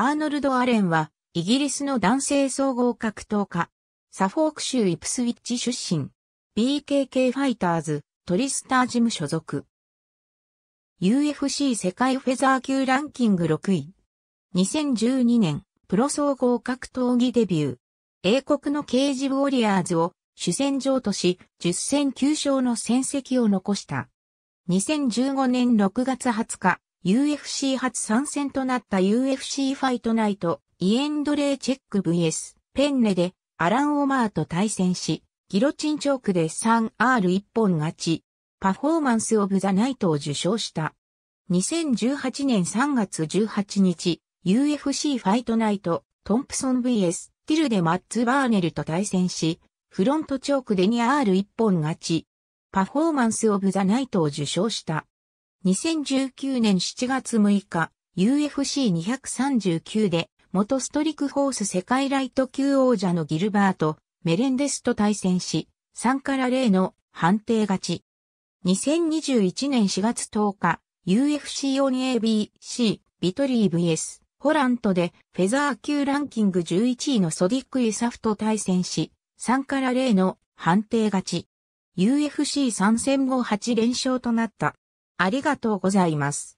アーノルド・アレンは、イギリスの男性総合格闘家、サフォーク州イプスウィッチ出身、BKK ファイターズ、トリスタージム所属。UFC 世界フェザー級ランキング6位。2012年、プロ総合格闘技デビュー。英国のケージウォリアーズを主戦場とし、10戦9勝の戦績を残した。2015年6月20日、UFC 初参戦となった UFC ファイトナイト、イエンドレイ・チェック VS、ペンネで、アラン・オマーと対戦し、ギロチンチョークで 3R1 本勝ち、パフォーマンス・オブ・ザ・ナイトを受賞した。2018年3月18日、UFC ファイトナイト、トンプソン VS、ティルでマッツ・バーネルと対戦し、フロントチョークで 2R1 本勝ち、パフォーマンス・オブ・ザ・ナイトを受賞した。2019年7月6日、UFC239 で、元ストリクホース世界ライト級王者のギルバート、メレンデスと対戦し、3から0の判定勝ち。2021年4月10日、UFC4ABC、ビトリー VS、ホラントで、フェザー級ランキング11位のソディック・イサフと対戦し、3から0の判定勝ち。UFC 参戦後8連勝となった。ありがとうございます。